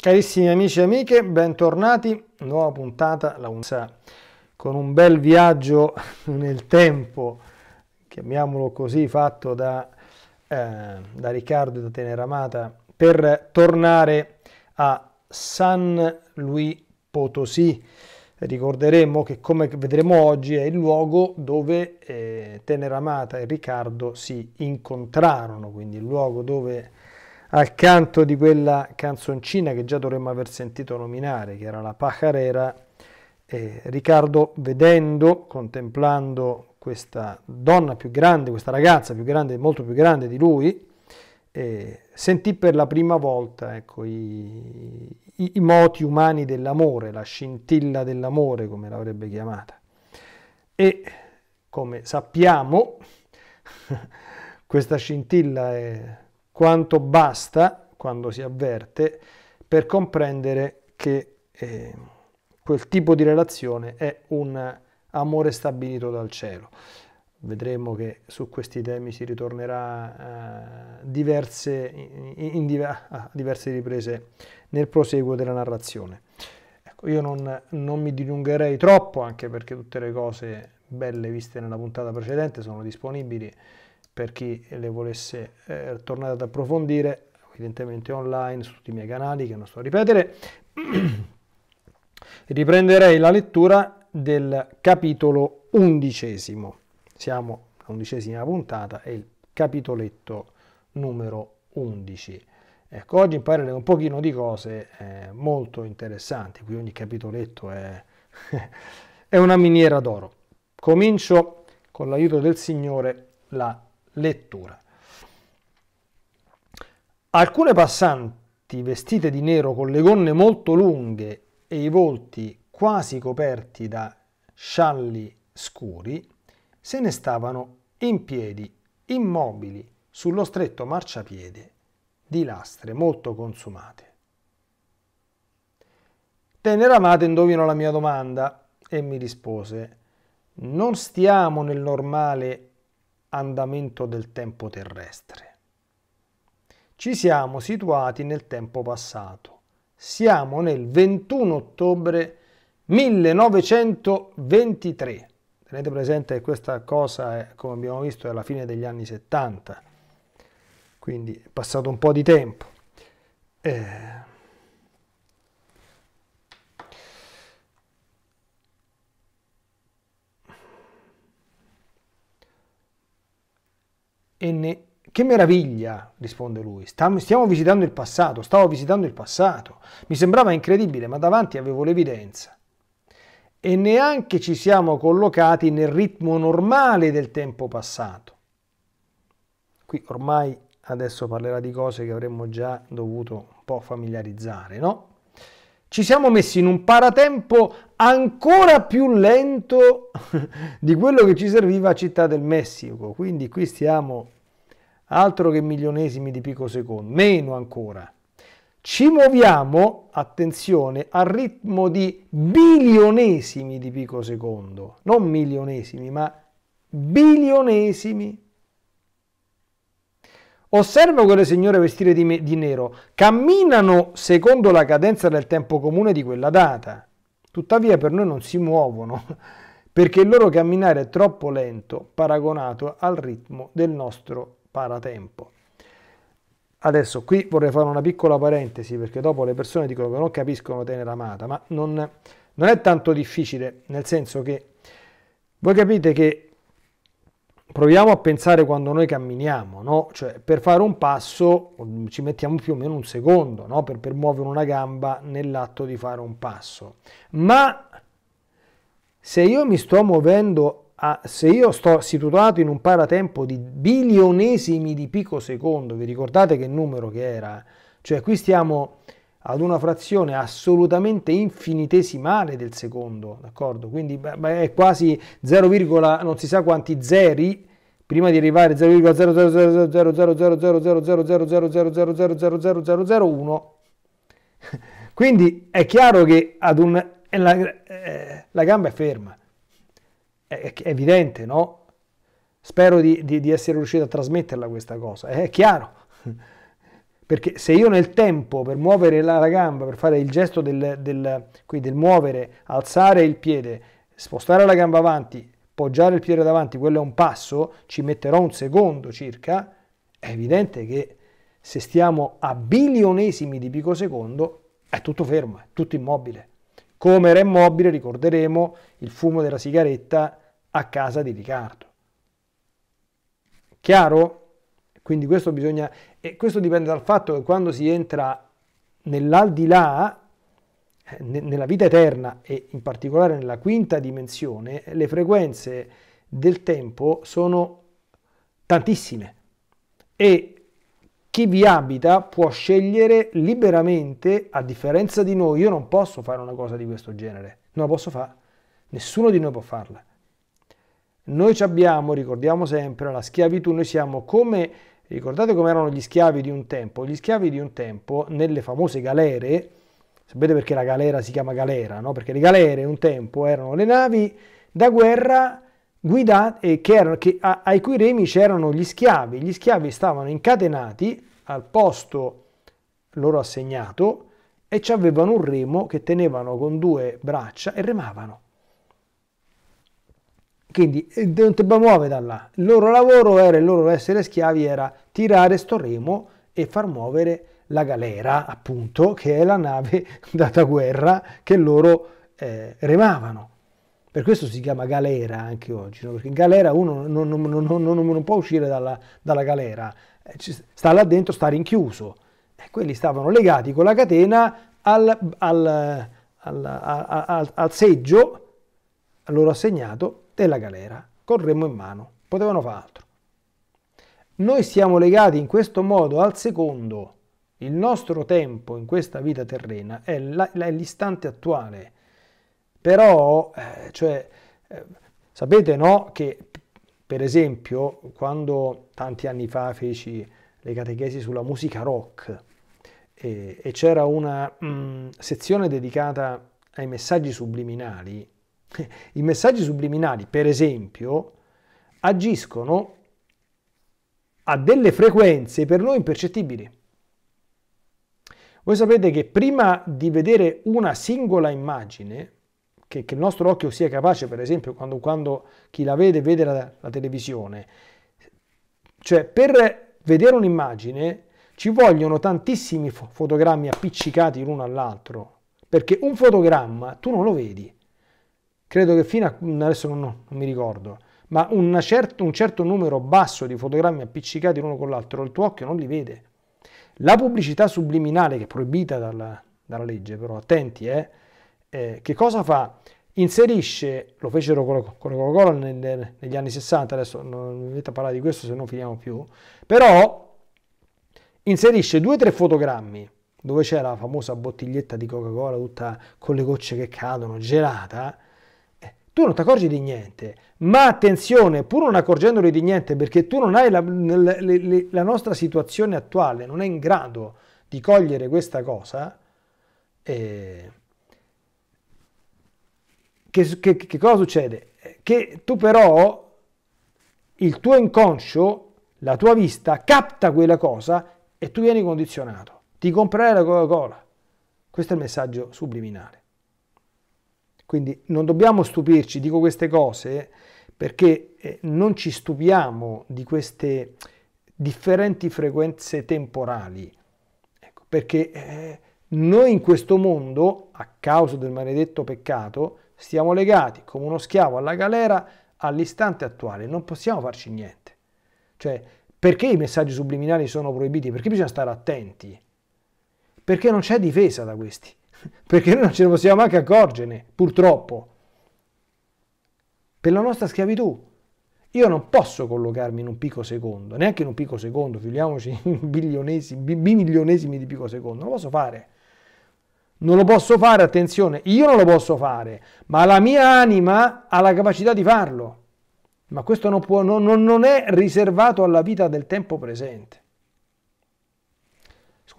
Carissimi amici e amiche, bentornati, nuova puntata, la UNSA, con un bel viaggio nel tempo, chiamiamolo così, fatto da, eh, da Riccardo e da Teneramata, per tornare a San Luis Potosí. Ricorderemo che, come vedremo oggi, è il luogo dove eh, Teneramata e Riccardo si incontrarono, quindi il luogo dove al canto di quella canzoncina che già dovremmo aver sentito nominare, che era la Pajarera, eh, Riccardo vedendo, contemplando questa donna più grande, questa ragazza più grande, molto più grande di lui, eh, sentì per la prima volta ecco, i, i, i moti umani dell'amore, la scintilla dell'amore, come l'avrebbe chiamata. E come sappiamo, questa scintilla è quanto basta quando si avverte per comprendere che eh, quel tipo di relazione è un amore stabilito dal cielo. Vedremo che su questi temi si ritornerà eh, diverse, in, in, in, a diverse riprese nel proseguo della narrazione. Ecco, io non, non mi dilungherei troppo, anche perché tutte le cose belle viste nella puntata precedente sono disponibili per chi le volesse eh, tornare ad approfondire, evidentemente online su tutti i miei canali che non sto a ripetere, riprenderei la lettura del capitolo undicesimo. Siamo all'undicesima puntata e il capitoletto numero 11. Ecco, oggi impareremo un pochino di cose eh, molto interessanti, qui ogni capitoletto è, è una miniera d'oro. Comincio con l'aiuto del Signore la lettura. Alcune passanti vestite di nero con le gonne molto lunghe e i volti quasi coperti da scialli scuri se ne stavano in piedi, immobili, sullo stretto marciapiede di lastre molto consumate. Tenera amata indovinò la mia domanda e mi rispose non stiamo nel normale andamento del tempo terrestre. Ci siamo situati nel tempo passato. Siamo nel 21 ottobre 1923. Tenete presente che questa cosa, è, come abbiamo visto, è la fine degli anni 70, quindi è passato un po' di tempo. Eh, e ne... Che meraviglia, risponde lui, stiamo visitando il passato, stavo visitando il passato. Mi sembrava incredibile, ma davanti avevo l'evidenza. E neanche ci siamo collocati nel ritmo normale del tempo passato. Qui ormai adesso parlerà di cose che avremmo già dovuto un po' familiarizzare, no? Ci siamo messi in un paratempo ancora più lento di quello che ci serviva a Città del Messico. Quindi qui stiamo altro che milionesimi di pico secondo, meno ancora. Ci muoviamo, attenzione, al ritmo di bilionesimi di pico secondo, non milionesimi, ma bilionesimi. Osservo quelle signore vestite di, di nero, camminano secondo la cadenza del tempo comune di quella data Tuttavia per noi non si muovono perché il loro camminare è troppo lento paragonato al ritmo del nostro paratempo. Adesso qui vorrei fare una piccola parentesi perché dopo le persone dicono che non capiscono tenera amata, ma non, non è tanto difficile, nel senso che voi capite che proviamo a pensare quando noi camminiamo, no? cioè, per fare un passo ci mettiamo più o meno un secondo no? per, per muovere una gamba nell'atto di fare un passo. Ma se io mi sto muovendo a, se io sto situato in un paratempo di bilionesimi di pico secondo, vi ricordate che numero che era? Cioè qui stiamo ad una frazione assolutamente infinitesimale del secondo, d'accordo? Quindi beh, è quasi 0, non si sa quanti zeri prima di arrivare a 0,00000000000000000001. Quindi è chiaro che ad un, la, eh, la gamba è ferma, è, è evidente, no? Spero di, di, di essere riuscito a trasmetterla questa cosa, è chiaro. Perché se io nel tempo per muovere la, la gamba, per fare il gesto del, del, del muovere, alzare il piede, spostare la gamba avanti, poggiare il piede davanti, quello è un passo, ci metterò un secondo circa, è evidente che se stiamo a bilionesimi di picosecondo è tutto fermo, è tutto immobile. Come era immobile, ricorderemo, il fumo della sigaretta a casa di Riccardo. Chiaro? Quindi questo bisogna, e questo dipende dal fatto che quando si entra nell'aldilà, eh, nella vita eterna e in particolare nella quinta dimensione, le frequenze del tempo sono tantissime e chi vi abita può scegliere liberamente, a differenza di noi, io non posso fare una cosa di questo genere, non la posso fare, nessuno di noi può farla. Noi abbiamo, ricordiamo sempre, la schiavitù, noi siamo come Ricordate com'erano gli schiavi di un tempo? Gli schiavi di un tempo nelle famose galere, sapete perché la galera si chiama galera, no? Perché le galere un tempo erano le navi da guerra guidate, eh, che erano, che, a, ai cui remi c'erano gli schiavi. Gli schiavi stavano incatenati al posto loro assegnato e ci avevano un remo che tenevano con due braccia e remavano. Quindi eh, non ti muove da là. Il loro lavoro era, il loro essere schiavi era tirare sto remo e far muovere la galera, appunto, che è la nave data guerra che loro eh, remavano. Per questo si chiama galera anche oggi, no? perché in galera uno non, non, non, non può uscire dalla, dalla galera, eh, sta là dentro, sta rinchiuso. E quelli stavano legati con la catena al, al, al, al seggio loro assegnato della galera, col remo in mano, potevano fare altro. Noi siamo legati in questo modo al secondo, il nostro tempo in questa vita terrena è, l'istante attuale, però, eh, cioè, eh, sapete no che per esempio quando tanti anni fa feci le catechesi sulla musica rock e, e c'era una mh, mm, sezione dedicata ai messaggi subliminali, I messaggi subliminali, per esempio, agiscono a delle frequenze per noi impercettibili. Voi sapete che prima di vedere una singola immagine, che, che il nostro occhio sia capace, per esempio, quando, quando chi la vede vede la, la televisione, cioè per vedere un'immagine ci vogliono tantissimi fotogrammi appiccicati l'uno all'altro, perché un fotogramma tu non lo vedi, credo che fino a adesso non, non mi ricordo, ma certo, un certo numero basso di fotogrammi appiccicati l'uno con l'altro, il tuo occhio non li vede. La pubblicità subliminale, che è proibita dalla, dalla legge, però attenti, eh, eh, che cosa fa? Inserisce, lo fecero con la Coca-Cola negli anni 60, adesso non mi metto a parlare di questo se non finiamo più, però inserisce due o tre fotogrammi dove c'è la famosa bottiglietta di Coca-Cola tutta con le gocce che cadono, gelata, tu non ti accorgi di niente. Ma attenzione, pur non accorgendoli di niente, perché tu non hai la, la, la nostra situazione attuale, non è in grado di cogliere questa cosa, eh, che, che, che cosa succede? Che tu però, il tuo inconscio, la tua vista, capta quella cosa e tu vieni condizionato. Ti comprerai la Coca-Cola. Questo è il messaggio subliminale. Quindi non dobbiamo stupirci, dico queste cose perché eh, non ci stupiamo di queste differenti frequenze temporali, ecco, perché eh, noi in questo mondo, a causa del maledetto peccato, stiamo legati come uno schiavo alla galera all'istante attuale, non possiamo farci niente. Cioè, perché i messaggi subliminali sono proibiti? Perché bisogna stare attenti? Perché non c'è difesa da questi. perché noi non ce ne possiamo neanche accorgere, purtroppo, per la nostra schiavitù. Io non posso collocarmi in un picco secondo, neanche in un picco secondo, figuriamoci in bilionesimi, bimilionesimi di picco secondo, non lo posso fare. Non lo posso fare, attenzione, io non lo posso fare, ma la mia anima ha la capacità di farlo. Ma questo non, può, non, non è riservato alla vita del tempo presente.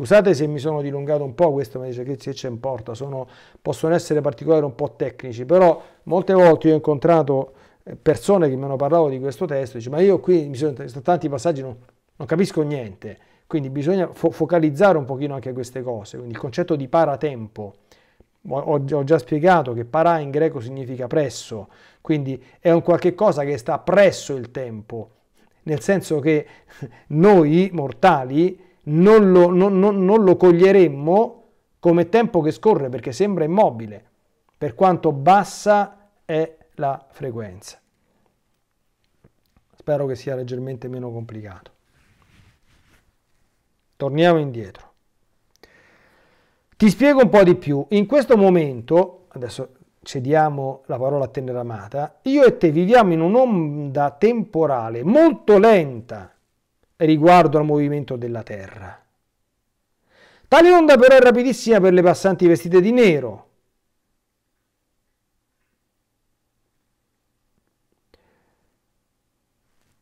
Scusate se mi sono dilungato un po', questo mi dice che c'è importa, sono, possono essere particolari un po' tecnici, però molte volte ho incontrato eh, persone che mi hanno parlato di questo testo, dice, ma io qui mi sono sono tanti passaggi, non, non capisco niente, quindi bisogna fo focalizzare un pochino anche queste cose, quindi il concetto di paratempo, ho, ho già spiegato che para in greco significa presso, quindi è un qualche cosa che sta presso il tempo, nel senso che noi mortali non lo, non, non, non lo coglieremmo come tempo che scorre perché sembra immobile, per quanto bassa è la frequenza. Spero che sia leggermente meno complicato. Torniamo indietro. Ti spiego un po' di più. In questo momento, adesso cediamo la parola a te amata, io e te viviamo in un'onda temporale molto lenta riguardo al movimento della Terra. Tale onda però è rapidissima per le passanti vestite di nero.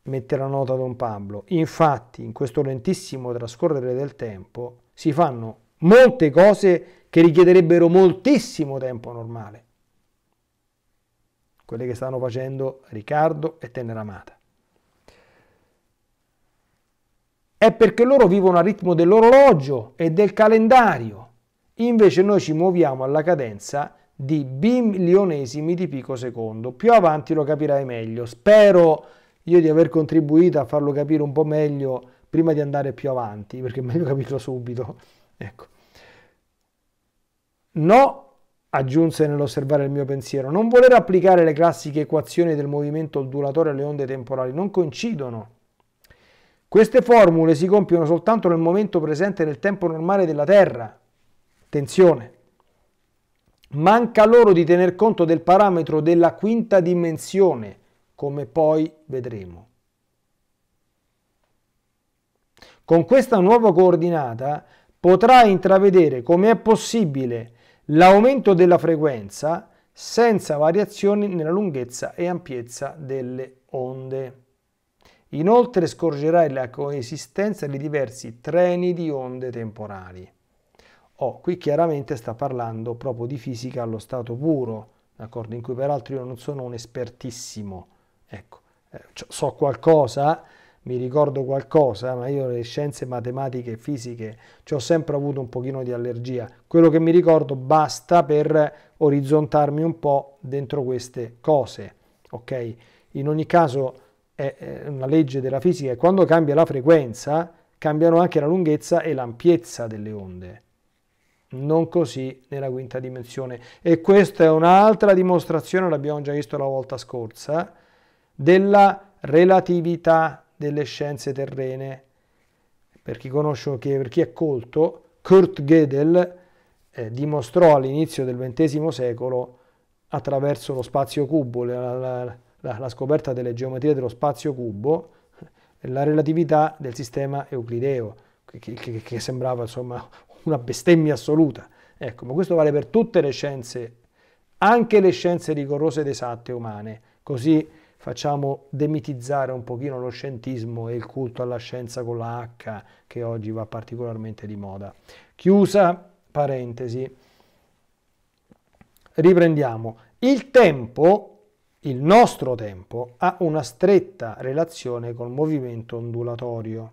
Mette la nota Don Pablo. Infatti, in questo lentissimo trascorrere del tempo si fanno molte cose che richiederebbero moltissimo tempo normale. Quelle che stanno facendo Riccardo e Tenera Amata. è perché loro vivono al ritmo dell'orologio e del calendario. Invece noi ci muoviamo alla cadenza di bilionesimi di pico secondo. Più avanti lo capirai meglio. Spero io di aver contribuito a farlo capire un po' meglio prima di andare più avanti, perché è meglio capirlo subito. Ecco. No, aggiunse nell'osservare il mio pensiero, non voler applicare le classiche equazioni del movimento ondulatorio alle onde temporali non coincidono queste formule si compiono soltanto nel momento presente nel tempo normale della Terra. Attenzione. Manca loro di tener conto del parametro della quinta dimensione, come poi vedremo. Con questa nuova coordinata potrai intravedere come è possibile l'aumento della frequenza senza variazioni nella lunghezza e ampiezza delle onde. Inoltre scorgerai la coesistenza di diversi treni di onde temporali. Oh, qui chiaramente sta parlando proprio di fisica allo stato puro, d'accordo? In cui peraltro io non sono un espertissimo, ecco, eh, cioè, so qualcosa, mi ricordo qualcosa, ma io le scienze matematiche e fisiche ci ho sempre avuto un pochino di allergia. Quello che mi ricordo basta per orizzontarmi un po' dentro queste cose, ok? In ogni caso è una legge della fisica, e quando cambia la frequenza cambiano anche la lunghezza e l'ampiezza delle onde. Non così nella quinta dimensione. E questa è un'altra dimostrazione, l'abbiamo già visto la volta scorsa, della relatività delle scienze terrene. Per chi conosce, per chi è colto, Kurt Gödel eh, dimostrò all'inizio del XX secolo, attraverso lo spazio cubo, la, la, la, la scoperta delle geometrie dello spazio cubo, e la relatività del sistema euclideo, che, che, che sembrava insomma una bestemmia assoluta. Ecco, ma questo vale per tutte le scienze, anche le scienze rigorose ed esatte umane, così facciamo demitizzare un pochino lo scientismo e il culto alla scienza con la H che oggi va particolarmente di moda. Chiusa parentesi. Riprendiamo. Il tempo il nostro tempo ha una stretta relazione col movimento ondulatorio.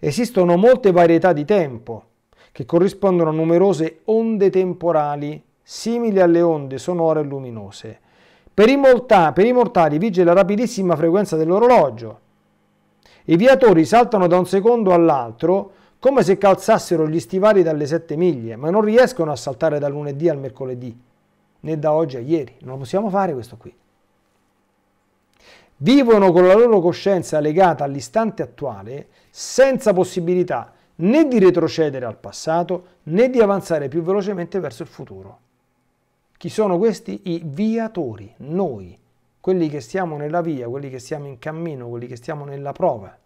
Esistono molte varietà di tempo che corrispondono a numerose onde temporali simili alle onde sonore e luminose. Per i, mortali, per i mortali vige la rapidissima frequenza dell'orologio. I viatori saltano da un secondo all'altro come se calzassero gli stivali dalle sette miglia, ma non riescono a saltare da lunedì al mercoledì, né da oggi a ieri. Non possiamo fare questo qui vivono con la loro coscienza legata all'istante attuale senza possibilità né di retrocedere al passato né di avanzare più velocemente verso il futuro. Chi sono questi? I viatori, noi, quelli che stiamo nella via, quelli che stiamo in cammino, quelli che stiamo nella prova.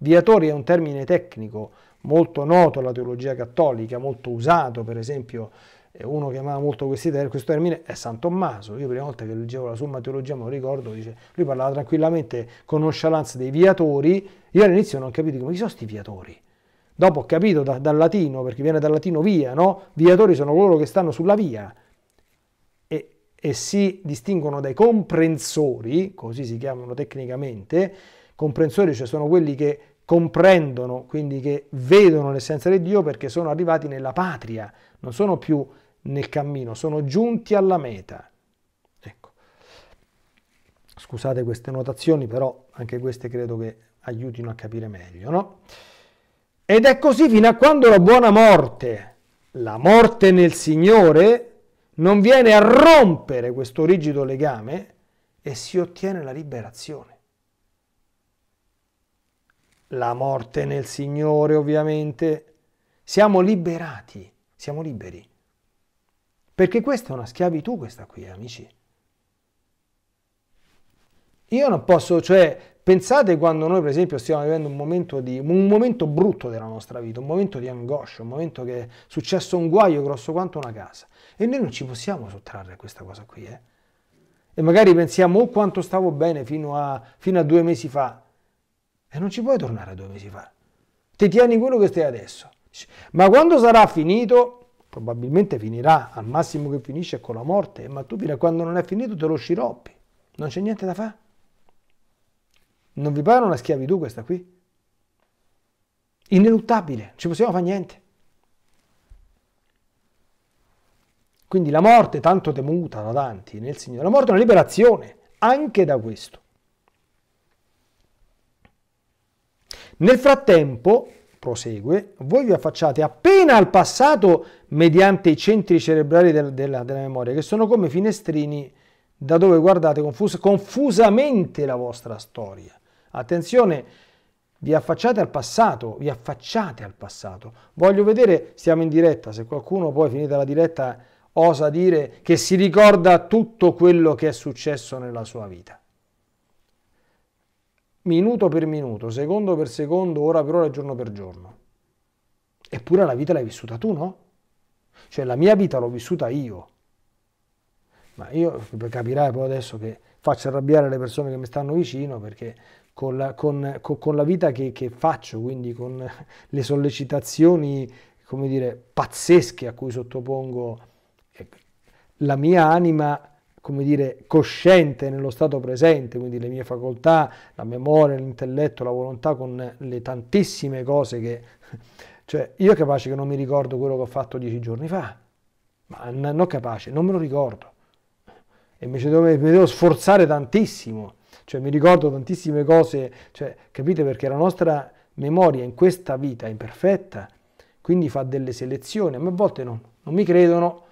Viatori è un termine tecnico molto noto alla teologia cattolica, molto usato per esempio uno che amava molto ter questo termine è San Tommaso. Io prima volta che leggevo la Somma Teologia me lo ricordo, dice, lui parlava tranquillamente con nonchalance dei viatori. Io all'inizio non ho capito, come chi sono questi viatori? Dopo ho capito da, dal latino, perché viene dal latino via, no? Viatori sono coloro che stanno sulla via e, e si distinguono dai comprensori, così si chiamano tecnicamente, comprensori cioè sono quelli che comprendono, quindi che vedono l'essenza di Dio perché sono arrivati nella patria, non sono più nel cammino, sono giunti alla meta. Ecco. Scusate queste notazioni, però anche queste credo che aiutino a capire meglio, no? Ed è così fino a quando la buona morte, la morte nel Signore, non viene a rompere questo rigido legame e si ottiene la liberazione. La morte nel Signore, ovviamente, siamo liberati, siamo liberi. Perché questa è una schiavitù, questa qui, amici. Io non posso, cioè, pensate quando noi per esempio stiamo vivendo un momento, di, un momento brutto della nostra vita, un momento di angoscia, un momento che è successo un guaio grosso quanto una casa. E noi non ci possiamo sottrarre a questa cosa qui, eh. E magari pensiamo, oh quanto stavo bene fino a, fino a due mesi fa. E non ci puoi tornare a due mesi fa. Ti tieni quello che stai adesso. Ma quando sarà finito, probabilmente finirà, al massimo che finisce con la morte, ma tu fino a quando non è finito te lo sciroppi, non c'è niente da fare. Non vi pare una schiavitù questa qui? Ineluttabile, non ci possiamo fare niente. Quindi la morte tanto temuta da tanti nel Signore, la morte è una liberazione anche da questo. Nel frattempo prosegue, voi vi affacciate appena al passato mediante i centri cerebrali del, della, della, memoria, che sono come finestrini da dove guardate confus confusamente la vostra storia. Attenzione, vi affacciate al passato, vi affacciate al passato. Voglio vedere, stiamo in diretta, se qualcuno poi finita la diretta osa dire che si ricorda tutto quello che è successo nella sua vita minuto per minuto, secondo per secondo, ora per ora, giorno per giorno. Eppure la vita l'hai vissuta tu, no? Cioè la mia vita l'ho vissuta io. Ma io capirai poi adesso che faccio arrabbiare le persone che mi stanno vicino perché con la, con, con, con la vita che, che faccio, quindi con le sollecitazioni, come dire, pazzesche a cui sottopongo eh, la mia anima, come dire, cosciente nello stato presente, quindi le mie facoltà, la memoria, l'intelletto, la volontà con le tantissime cose che... Cioè, io capace che non mi ricordo quello che ho fatto dieci giorni fa, ma non capace, non me lo ricordo. E mi devo, mi devo sforzare tantissimo, cioè mi ricordo tantissime cose, cioè, capite perché la nostra memoria in questa vita è imperfetta, quindi fa delle selezioni, ma a volte non, non mi credono,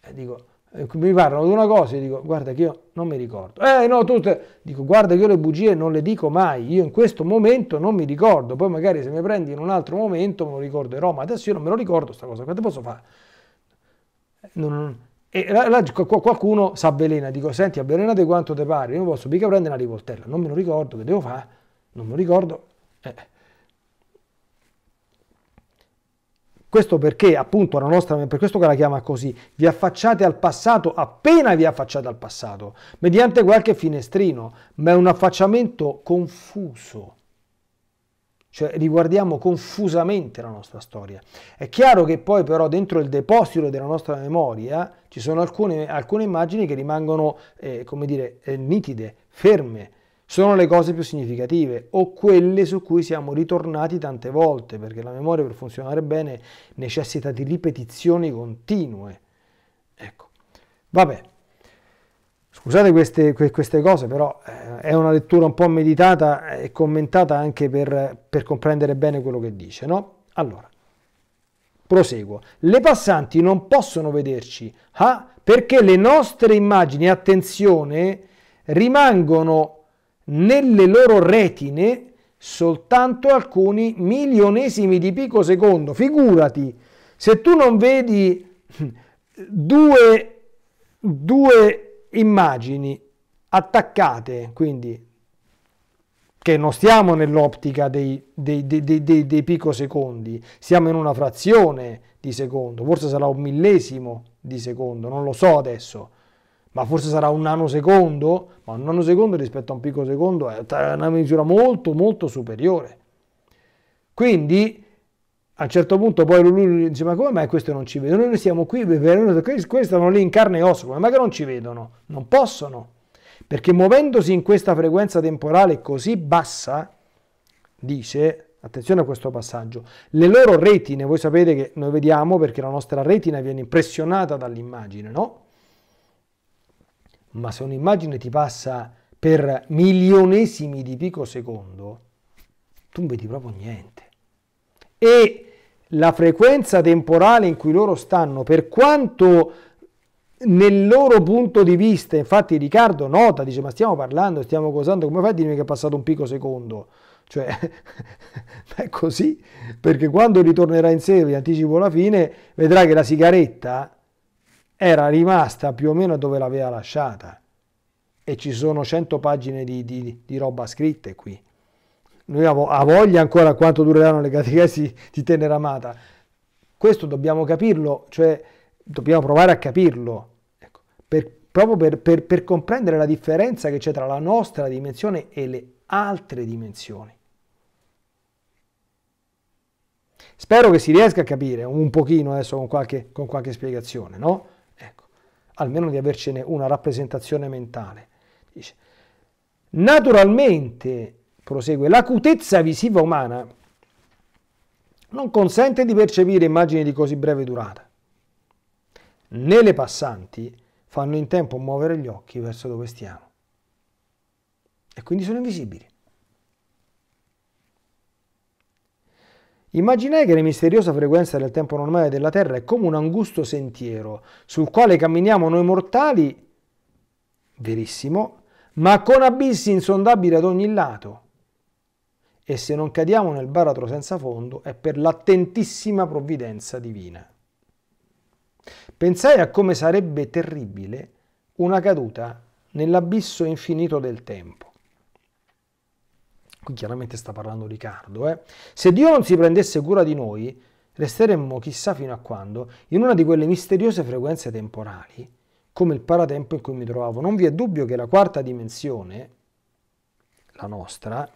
e dico, Ecco, mi parlano di una cosa e dico guarda che io non mi ricordo. Eh no, tutte dico guarda che io le bugie non le dico mai, io in questo momento non mi ricordo, poi magari se mi prendi in un altro momento me lo ricorderò, ma adesso io non me lo ricordo questa cosa, quanto posso fare? Non, e la, la, qualcuno si avvelena, dico senti avvelenate quanto te pare, io non posso mica prendere una rivoltella, non me lo ricordo che devo fare, non me lo ricordo. Eh. Questo perché appunto la nostra, per questo che la chiama così, vi affacciate al passato appena vi affacciate al passato, mediante qualche finestrino, ma è un affacciamento confuso. Cioè riguardiamo confusamente la nostra storia. È chiaro che poi però dentro il deposito della nostra memoria ci sono alcune, alcune immagini che rimangono, eh, come dire, eh, nitide, ferme, sono le cose più significative o quelle su cui siamo ritornati tante volte, perché la memoria per funzionare bene necessita di ripetizioni continue. Ecco, vabbè, scusate queste, queste cose, però eh, è una lettura un po' meditata e commentata anche per, per comprendere bene quello che dice, no? Allora, proseguo. Le passanti non possono vederci, ah, perché le nostre immagini, attenzione, rimangono nelle loro retine soltanto alcuni milionesimi di picosecondo. Figurati, se tu non vedi due, due immagini attaccate, quindi che non stiamo nell'ottica dei, dei, dei, dei, dei picosecondi, stiamo in una frazione di secondo, forse sarà un millesimo di secondo, non lo so adesso ma forse sarà un nanosecondo, ma un nanosecondo rispetto a un picosecondo è una misura molto molto superiore. Quindi a un certo punto poi lui dice ma come mai questo non ci vede? Noi siamo qui, questi stanno lì in carne e osso, come mai che non ci vedono? Non possono, perché muovendosi in questa frequenza temporale così bassa, dice Attenzione a questo passaggio. Le loro retine, voi sapete che noi vediamo perché la nostra retina viene impressionata dall'immagine, no? ma se un'immagine ti passa per milionesimi di picosecondo, tu non vedi proprio niente. E la frequenza temporale in cui loro stanno, per quanto nel loro punto di vista, infatti Riccardo nota, dice ma stiamo parlando, stiamo cosando, come fai a dirmi che è passato un picosecondo? Cioè, è così, perché quando ritornerà in sé, vi anticipo la fine, vedrà che la sigaretta era rimasta più o meno dove l'aveva lasciata e ci sono 100 pagine di, di, di roba scritte qui. Noi ha voglia ancora quanto dureranno le catechesi di tenere amata. Questo dobbiamo capirlo, cioè dobbiamo provare a capirlo, ecco, per, proprio per, per, per comprendere la differenza che c'è tra la nostra dimensione e le altre dimensioni. Spero che si riesca a capire un pochino adesso con qualche, con qualche spiegazione, no? almeno di avercene una rappresentazione mentale. Dice, Naturalmente, prosegue, l'acutezza visiva umana non consente di percepire immagini di così breve durata. Né le passanti fanno in tempo a muovere gli occhi verso dove stiamo. E quindi sono invisibili. Immaginai che la misteriosa frequenza del tempo normale della Terra è come un angusto sentiero sul quale camminiamo noi mortali, verissimo, ma con abissi insondabili ad ogni lato. E se non cadiamo nel baratro senza fondo è per l'attentissima provvidenza divina. Pensai a come sarebbe terribile una caduta nell'abisso infinito del tempo qui chiaramente sta parlando Riccardo, eh? se Dio non si prendesse cura di noi, resteremmo chissà fino a quando in una di quelle misteriose frequenze temporali, come il paratempo in cui mi trovavo. Non vi è dubbio che la quarta dimensione, la nostra,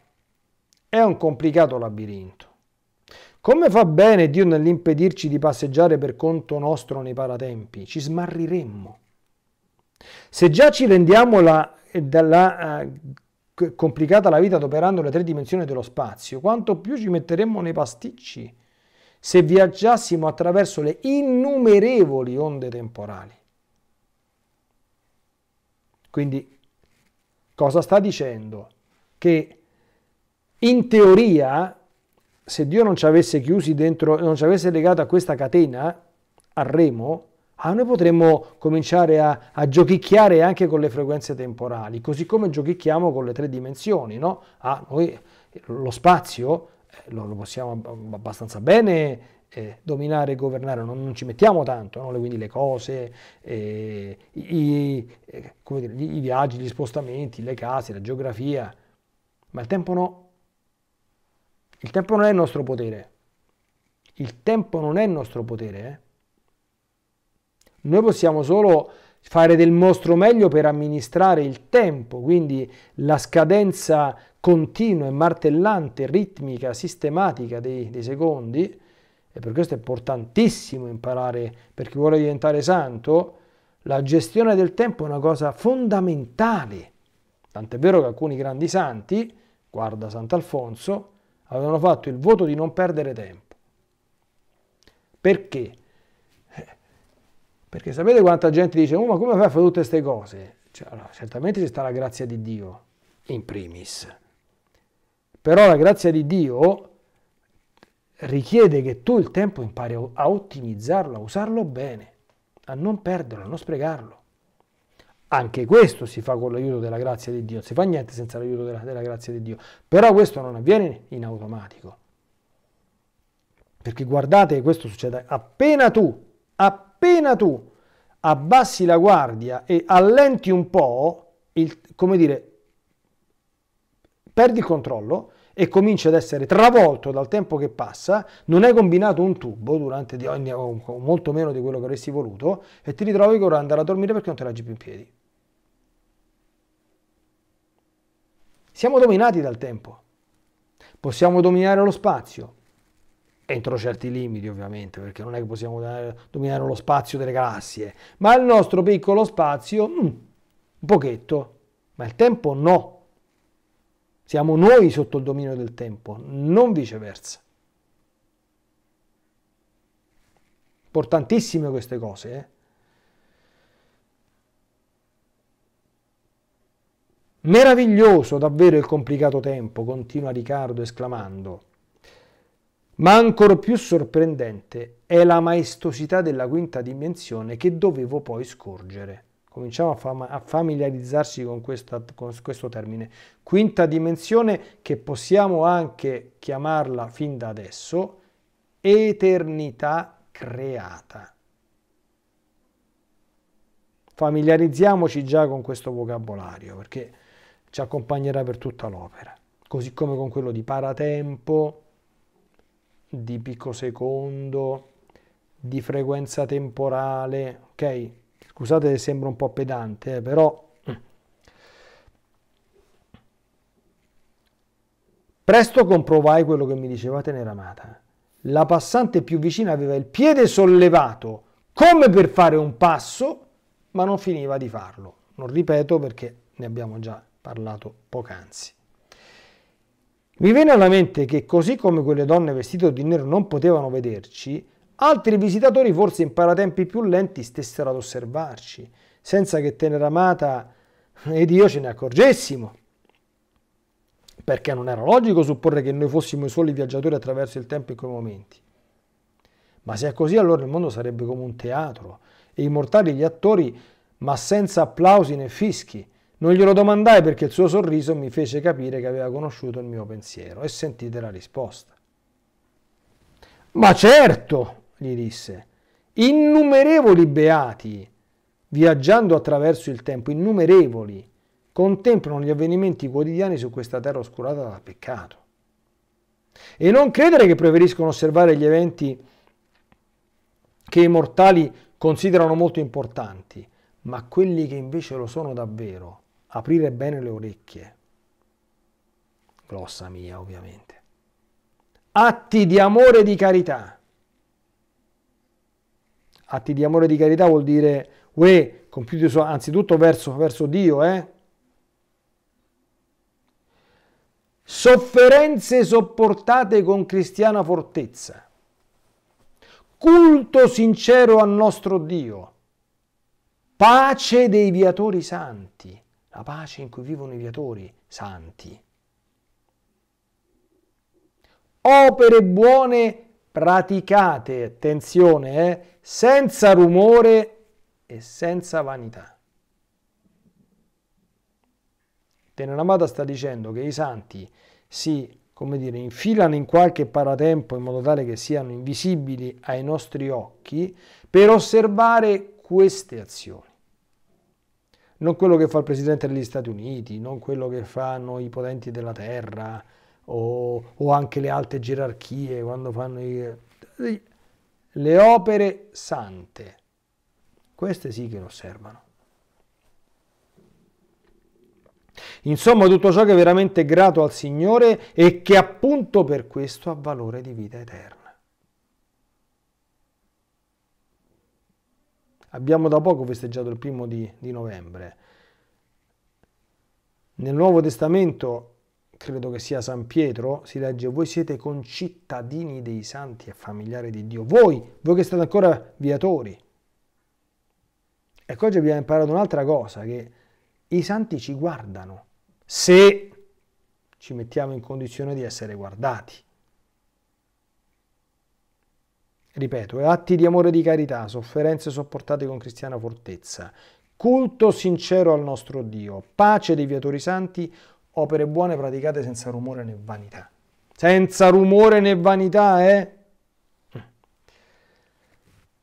è un complicato labirinto. Come fa bene Dio nell'impedirci di passeggiare per conto nostro nei paratempi? Ci smarriremmo. Se già ci rendiamo la, la, complicata la vita adoperando le tre dimensioni dello spazio, quanto più ci metteremmo nei pasticci se viaggiassimo attraverso le innumerevoli onde temporali. Quindi cosa sta dicendo? Che in teoria, se Dio non ci avesse chiusi dentro, non ci avesse legato a questa catena, a remo, Ah, noi potremmo cominciare a, a, giochicchiare anche con le frequenze temporali, così come giochicchiamo con le tre dimensioni, no? Ah, noi lo spazio eh, lo, lo, possiamo abbastanza bene eh, dominare e governare, non, non, ci mettiamo tanto, no? quindi le cose, eh, i, eh, dire, i viaggi, gli spostamenti, le case, la geografia, ma il tempo no. Il tempo non è il nostro potere. Il tempo non è il nostro potere, eh? Noi possiamo solo fare del nostro meglio per amministrare il tempo, quindi la scadenza continua e martellante, ritmica, sistematica dei, dei secondi, e per questo è importantissimo imparare per chi vuole diventare santo, la gestione del tempo è una cosa fondamentale. Tant'è vero che alcuni grandi santi, guarda Sant'Alfonso, avevano fatto il voto di non perdere tempo. Perché? Perché sapete quanta gente dice, oh, ma come fai a fare tutte queste cose? Cioè, allora, certamente ci sta la grazia di Dio, in primis. Però la grazia di Dio richiede che tu il tempo impari a ottimizzarlo, a usarlo bene, a non perderlo, a non sprecarlo. Anche questo si fa con l'aiuto della grazia di Dio, non si fa niente senza l'aiuto della, della grazia di Dio, però questo non avviene in automatico. Perché guardate, questo succede appena tu, appena appena tu abbassi la guardia e allenti un po', il, come dire, perdi il controllo e cominci ad essere travolto dal tempo che passa, non hai combinato un tubo durante di ogni, molto meno di quello che avresti voluto e ti ritrovi che ora andare a dormire perché non te raggi più in piedi. Siamo dominati dal tempo, possiamo dominare lo spazio, entro certi limiti ovviamente, perché non è che possiamo dominare lo spazio delle galassie, ma il nostro piccolo spazio, mm, un pochetto, ma il tempo no. Siamo noi sotto il dominio del tempo, non viceversa. Importantissime queste cose. Eh? Meraviglioso davvero il complicato tempo, continua Riccardo esclamando ma ancor più sorprendente è la maestosità della quinta dimensione che dovevo poi scorgere. Cominciamo a, fam- a familiarizzarsi con, questa, con questo termine. Quinta dimensione che possiamo anche chiamarla fin da adesso eternità creata. Familiarizziamoci già con questo vocabolario perché ci accompagnerà per tutta l'opera, così come con quello di paratempo, di picco secondo, di frequenza temporale, ok? Scusate se sembra un po' pedante, eh, però Presto comprovai quello che mi diceva Teneramata. La passante più vicina aveva il piede sollevato come per fare un passo, ma non finiva di farlo. Non ripeto perché ne abbiamo già parlato poc'anzi. Mi viene alla mente che così come quelle donne vestite di nero non potevano vederci, altri visitatori forse in paratempi più lenti stessero ad osservarci, senza che tenera amata ed io ce ne accorgessimo. Perché non era logico supporre che noi fossimo i soli viaggiatori attraverso il tempo in quei momenti. Ma se è così allora il mondo sarebbe come un teatro e i mortali gli attori, ma senza applausi né fischi, non glielo domandai perché il suo sorriso mi fece capire che aveva conosciuto il mio pensiero e sentite la risposta. Ma certo, gli disse, innumerevoli beati, viaggiando attraverso il tempo, innumerevoli, contemplano gli avvenimenti quotidiani su questa terra oscurata dal peccato. E non credere che preferiscono osservare gli eventi che i mortali considerano molto importanti, ma quelli che invece lo sono davvero aprire bene le orecchie. Glossa mia, ovviamente. Atti di amore e di carità. Atti di amore e di carità vuol dire, uè, compiuti so, anzitutto verso, verso Dio, eh? Sofferenze sopportate con cristiana fortezza. Culto sincero al nostro Dio. Pace dei viatori santi la pace in cui vivono i viatori santi. Opere buone praticate, attenzione, eh, senza rumore e senza vanità. Amata sta dicendo che i santi si, come dire, infilano in qualche paratempo in modo tale che siano invisibili ai nostri occhi per osservare queste azioni non quello che fa il presidente degli Stati Uniti, non quello che fanno i potenti della terra o, o anche le alte gerarchie quando fanno i, le opere sante. Queste sì che lo osservano. Insomma, tutto ciò che è veramente grato al Signore e che appunto per questo ha valore di vita eterna. Abbiamo da poco festeggiato il primo di, di novembre. Nel Nuovo Testamento, credo che sia San Pietro, si legge voi siete concittadini dei santi e familiari di Dio. Voi, voi che state ancora viatori. Ecco, oggi abbiamo imparato un'altra cosa, che i santi ci guardano, se ci mettiamo in condizione di essere guardati. ripeto, atti di amore e di carità, sofferenze sopportate con cristiana fortezza, culto sincero al nostro Dio, pace dei viatori santi, opere buone praticate senza rumore né vanità. Senza rumore né vanità, eh?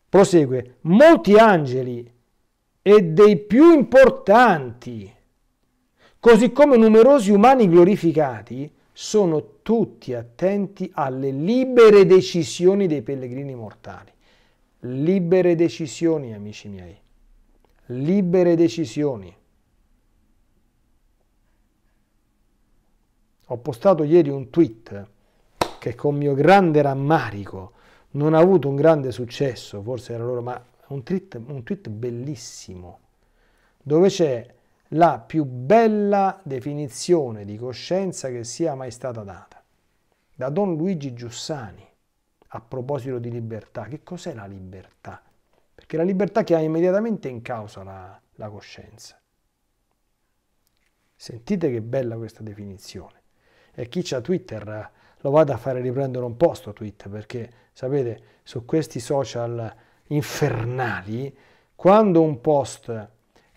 Prosegue, molti angeli e dei più importanti, così come numerosi umani glorificati, sono tutti attenti alle libere decisioni dei pellegrini mortali. Libere decisioni, amici miei. Libere decisioni. Ho postato ieri un tweet che con mio grande rammarico non ha avuto un grande successo, forse era loro, ma un tweet, un tweet bellissimo, dove c'è la più bella definizione di coscienza che sia mai stata data. Da Don Luigi Giussani, a proposito di libertà, che cos'è la libertà? Perché la libertà che ha immediatamente in causa la, la coscienza. Sentite che bella questa definizione. E chi c'ha Twitter lo vada a fare riprendere un posto Twitter, perché sapete, su questi social infernali, quando un post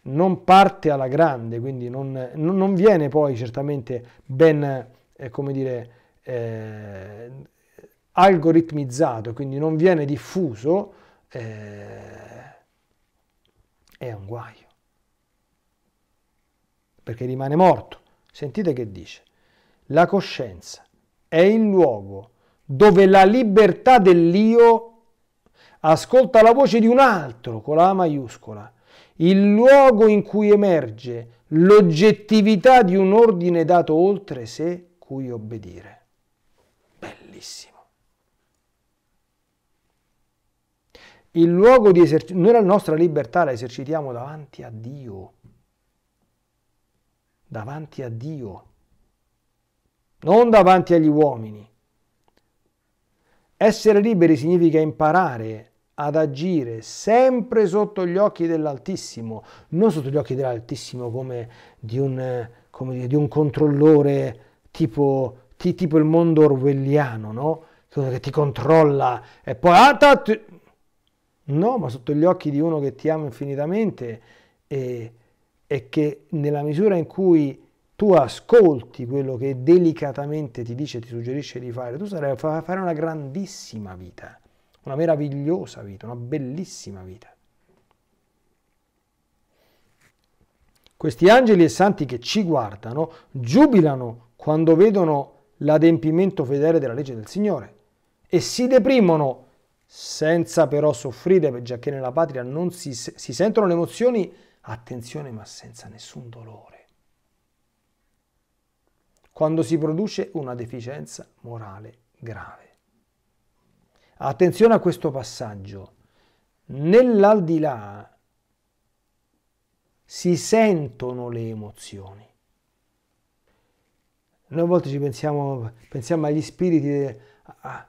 non parte alla grande, quindi non, non viene poi certamente ben, eh, come dire, eh, algoritmizzato, quindi non viene diffuso, eh, è un guaio. Perché rimane morto. Sentite che dice. La coscienza è il luogo dove la libertà dell'io ascolta la voce di un altro con la maiuscola il luogo in cui emerge l'oggettività di un ordine dato oltre sé cui obbedire. Bellissimo. Il luogo di esercitare, noi la nostra libertà la esercitiamo davanti a Dio, davanti a Dio, non davanti agli uomini. Essere liberi significa imparare ad agire sempre sotto gli occhi dell'Altissimo, non sotto gli occhi dell'Altissimo come di un, come dire, di un controllore tipo, ti, tipo, il mondo orwelliano, no? che ti controlla e poi... Ah, no, ma sotto gli occhi di uno che ti ama infinitamente e, e che nella misura in cui tu ascolti quello che delicatamente ti dice, ti suggerisce di fare, tu sarai a fare una grandissima vita una meravigliosa vita, una bellissima vita. Questi angeli e santi che ci guardano giubilano quando vedono l'adempimento fedele della legge del Signore e si deprimono senza però soffrire, perché nella patria non si, si sentono le emozioni, attenzione, ma senza nessun dolore. Quando si produce una deficienza morale grave. Attenzione a questo passaggio. Nell'aldilà si sentono le emozioni. Noi a volte ci pensiamo, pensiamo agli spiriti, a,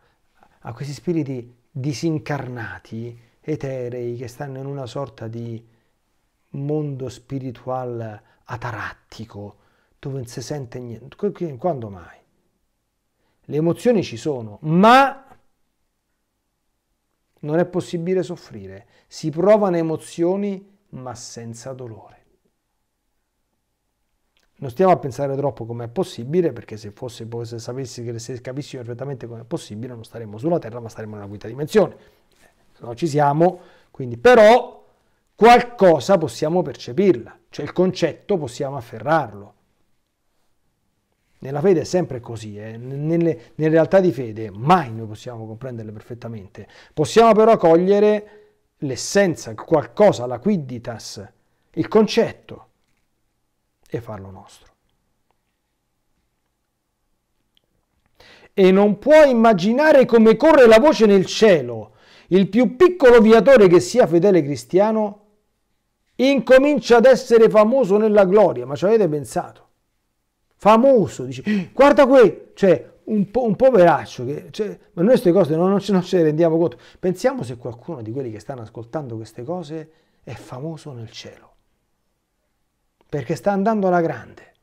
a questi spiriti disincarnati, eterei, che stanno in una sorta di mondo spirituale atarattico, dove non si sente niente. Quando mai? Le emozioni ci sono, ma non è possibile soffrire, si provano emozioni ma senza dolore. Non stiamo a pensare troppo come è possibile, perché se fosse, se sapessi, se capissimo perfettamente come è possibile, non staremmo sulla Terra, ma staremmo nella quinta dimensione. Se eh, No, ci siamo, quindi però qualcosa possiamo percepirla, cioè il concetto possiamo afferrarlo. Nella fede è sempre così, eh? nelle, nelle realtà di fede mai noi possiamo comprenderle perfettamente. Possiamo però cogliere l'essenza, qualcosa, la quidditas, il concetto e farlo nostro. E non puoi immaginare come corre la voce nel cielo. Il più piccolo viatore che sia fedele cristiano incomincia ad essere famoso nella gloria, ma ci avete pensato? famoso, dice guarda qui, cioè un, po', un poveraccio, che, cioè, ma noi queste cose non, non, ce, non ce ne rendiamo conto. Pensiamo se qualcuno di quelli che stanno ascoltando queste cose è famoso nel cielo, perché sta andando alla grande.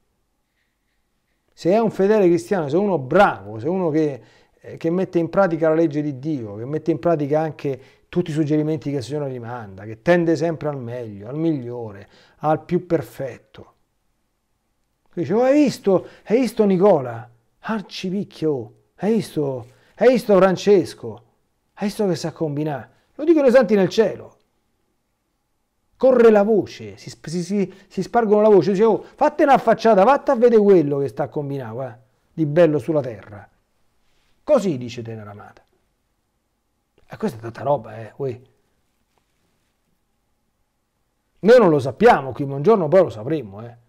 Se è un fedele cristiano, se è uno bravo, se è uno che, eh, che mette in pratica la legge di Dio, che mette in pratica anche tutti i suggerimenti che il Signore gli manda, che tende sempre al meglio, al migliore, al più perfetto, Dicevo, oh, hai visto, hai visto Nicola? Arcipicchio, hai visto, hai visto Francesco? Hai visto che sa combinare? Lo dicono i santi nel cielo. Corre la voce, si, si, si spargono la voce. Dicevo, oh, fate una facciata, vatta a vedere quello che sta combinando, eh, di bello sulla terra. Così dice Tenera Amata. E questa è tanta roba, eh, uè. Noi non lo sappiamo, qui un giorno poi lo sapremo, eh.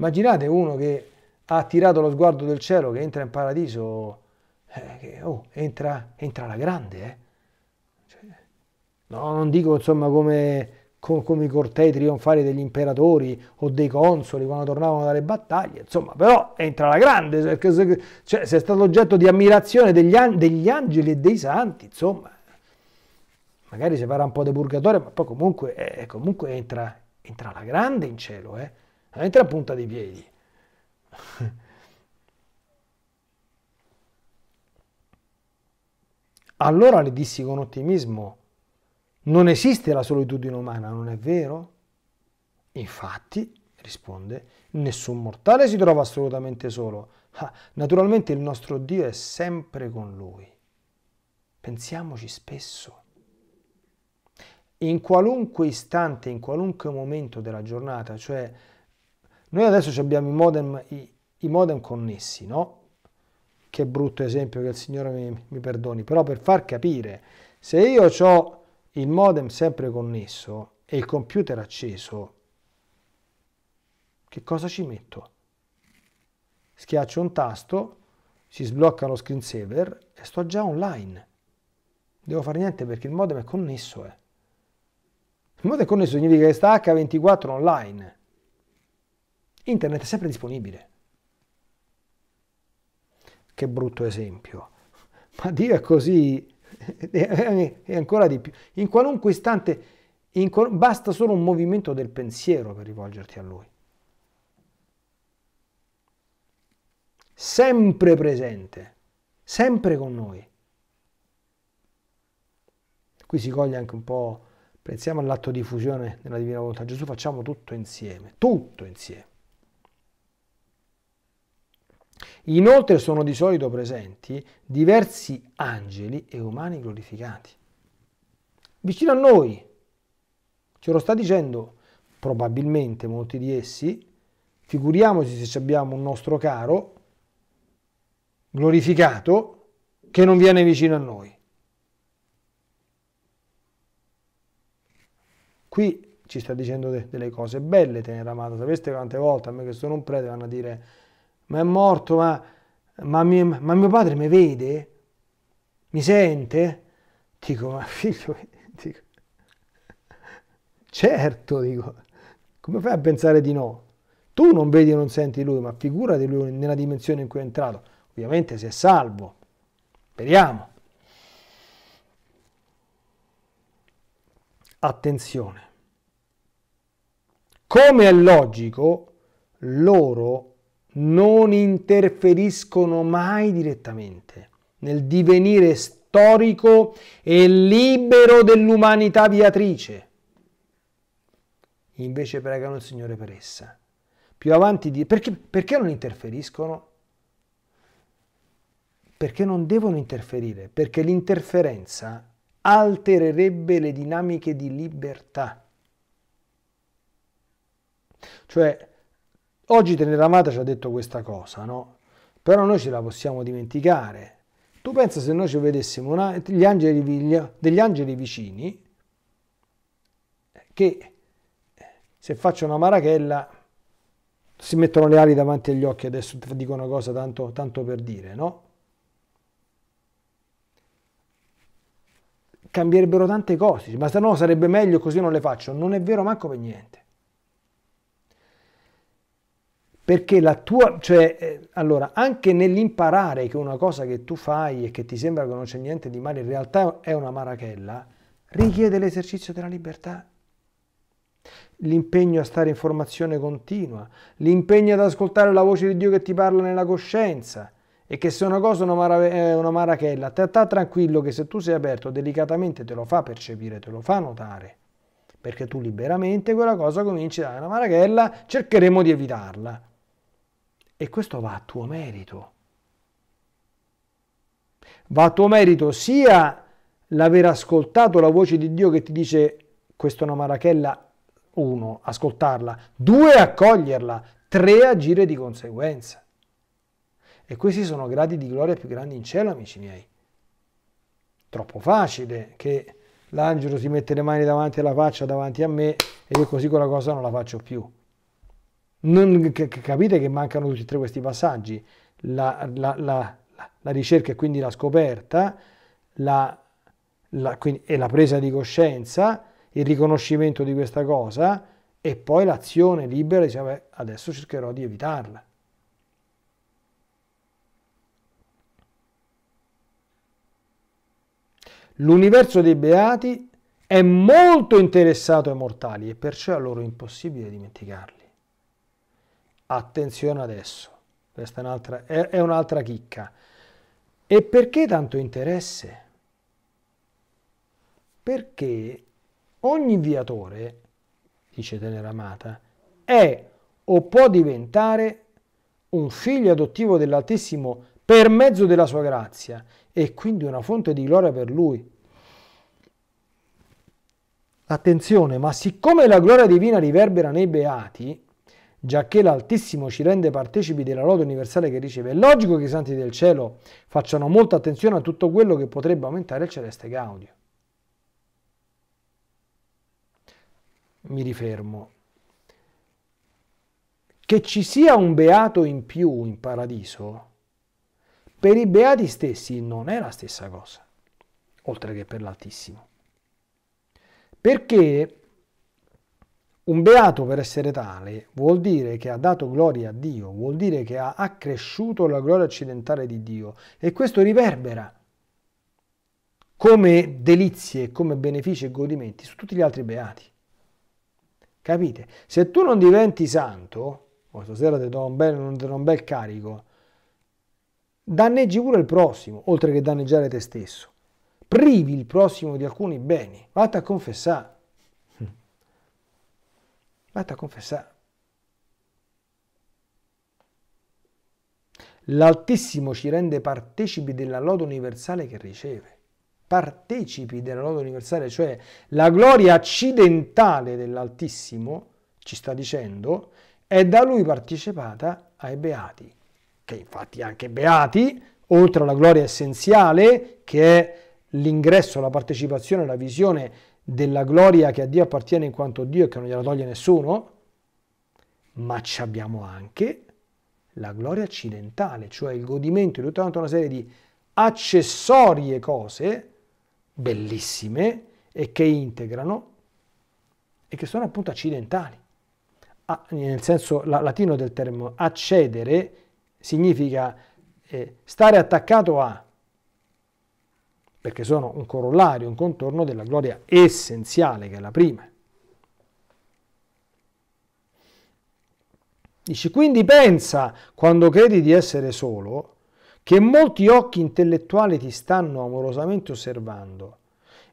Immaginate uno che ha attirato lo sguardo del cielo, che entra in paradiso, eh, che, oh, entra, entra alla grande. Eh. Cioè, no, non dico insomma come, come, come i cortei trionfali degli imperatori o dei consoli quando tornavano dalle battaglie, insomma, però entra la grande, perché se, cioè, se è stato oggetto di ammirazione degli, an, degli angeli e dei santi, insomma, magari si farà un po' di purgatorio, ma poi comunque, eh, comunque entra, entra alla grande in cielo. Eh. Entra a punta dei piedi. Allora le dissi con ottimismo, non esiste la solitudine umana, non è vero? Infatti, risponde, nessun mortale si trova assolutamente solo. Ah, naturalmente il nostro Dio è sempre con lui. Pensiamoci spesso. In qualunque istante, in qualunque momento della giornata, cioè noi adesso abbiamo i modem, i, i modem connessi, no? Che brutto esempio che il Signore mi, mi perdoni, però per far capire, se io ho il modem sempre connesso e il computer acceso, che cosa ci metto? Schiaccio un tasto, si sblocca lo screensaver e sto già online. Devo fare niente perché il modem è connesso. Eh. Il modem è connesso significa che sta H24 online. Internet è sempre disponibile. Che brutto esempio. Ma Dio è così e ancora di più. In qualunque istante in, basta solo un movimento del pensiero per rivolgerti a Lui. Sempre presente, sempre con noi. Qui si coglie anche un po', pensiamo all'atto di fusione nella Divina Volontà. Gesù facciamo tutto insieme, tutto insieme. Inoltre sono di solito presenti diversi angeli e umani glorificati. Vicino a noi, ce lo sta dicendo probabilmente molti di essi, figuriamoci se abbiamo un nostro caro glorificato che non viene vicino a noi. Qui ci sta dicendo de delle cose belle, tenera amata. Sapeste quante volte a me che sono un prete vanno a dire ma è morto, ma, ma, mio, ma mio padre mi vede? Mi sente? Dico, ma figlio, dico, certo, dico, come fai a pensare di no? Tu non vedi e non senti lui, ma figurati lui nella dimensione in cui è entrato. Ovviamente si è salvo, speriamo. Attenzione. Come è logico, loro non interferiscono mai direttamente nel divenire storico e libero dell'umanità viatrice. Invece pregano il Signore per essa. Più avanti di... Perché, perché non interferiscono? Perché non devono interferire, perché l'interferenza altererebbe le dinamiche di libertà. Cioè, Oggi Teneramata ci ha detto questa cosa, no? Però noi ce la possiamo dimenticare. Tu pensa se noi ci vedessimo una, angeli, degli angeli vicini che se faccio una marachella si mettono le ali davanti agli occhi, adesso dico una cosa tanto, tanto per dire, no? Cambierebbero tante cose, ma se no sarebbe meglio così non le faccio. Non è vero manco per niente perché la tua, cioè, eh, allora, anche nell'imparare che una cosa che tu fai e che ti sembra che non c'è niente di male, in realtà è una marachella, richiede l'esercizio della libertà. L'impegno a stare in formazione continua, l'impegno ad ascoltare la voce di Dio che ti parla nella coscienza e che se una cosa è una, mara, una marachella, te sta tranquillo che se tu sei aperto delicatamente te lo fa percepire, te lo fa notare, perché tu liberamente quella cosa cominci a ah, una marachella, cercheremo di evitarla e questo va a tuo merito. Va a tuo merito sia l'aver ascoltato la voce di Dio che ti dice questa è una marachella, uno, ascoltarla, due, accoglierla, tre, agire di conseguenza. E questi sono gradi di gloria più grandi in cielo, amici miei. Troppo facile che l'angelo si mette le mani davanti alla faccia, davanti a me, e io così quella cosa non la faccio più. Non, capite che mancano tutti e tre questi passaggi, la, la, la, la ricerca e quindi la scoperta, quindi, e la presa di coscienza, il riconoscimento di questa cosa e poi l'azione libera, diciamo, adesso cercherò di evitarla. L'universo dei beati è molto interessato ai mortali e perciò è loro impossibile dimenticarli. Attenzione adesso, questa è un'altra, è, è un'altra chicca. E perché tanto interesse? Perché ogni viatore, dice Teneramata, è o può diventare un figlio adottivo dell'Altissimo per mezzo della sua grazia e quindi una fonte di gloria per lui. Attenzione, ma siccome la gloria divina riverbera nei beati, giacché l'Altissimo ci rende partecipi della lode universale che riceve. È logico che i santi del cielo facciano molta attenzione a tutto quello che potrebbe aumentare il celeste gaudio. Mi rifermo. Che ci sia un beato in più in paradiso, per i beati stessi non è la stessa cosa, oltre che per l'Altissimo. Perché un beato per essere tale vuol dire che ha dato gloria a Dio, vuol dire che ha accresciuto la gloria occidentale di Dio e questo riverbera come delizie, come benefici e godimenti su tutti gli altri beati. Capite? Se tu non diventi santo, o stasera ti do un bel, un, un bel carico, danneggi pure il prossimo, oltre che danneggiare te stesso. Privi il prossimo di alcuni beni. Vatti a confessare. Vatti a confessare. L'Altissimo ci rende partecipi della lode universale che riceve. Partecipi della lode universale, cioè la gloria accidentale dell'Altissimo, ci sta dicendo, è da lui partecipata ai beati, che infatti anche beati, oltre alla gloria essenziale, che è l'ingresso, la partecipazione, la visione della gloria che a Dio appartiene in quanto Dio e che non gliela toglie nessuno, ma ci abbiamo anche la gloria accidentale, cioè il godimento di tutta una serie di accessorie cose bellissime e che integrano e che sono appunto accidentali. Ah, nel senso latino del termine accedere significa eh, stare attaccato a perché sono un corollario, un contorno della gloria essenziale che è la prima. Dici, quindi pensa quando credi di essere solo che molti occhi intellettuali ti stanno amorosamente osservando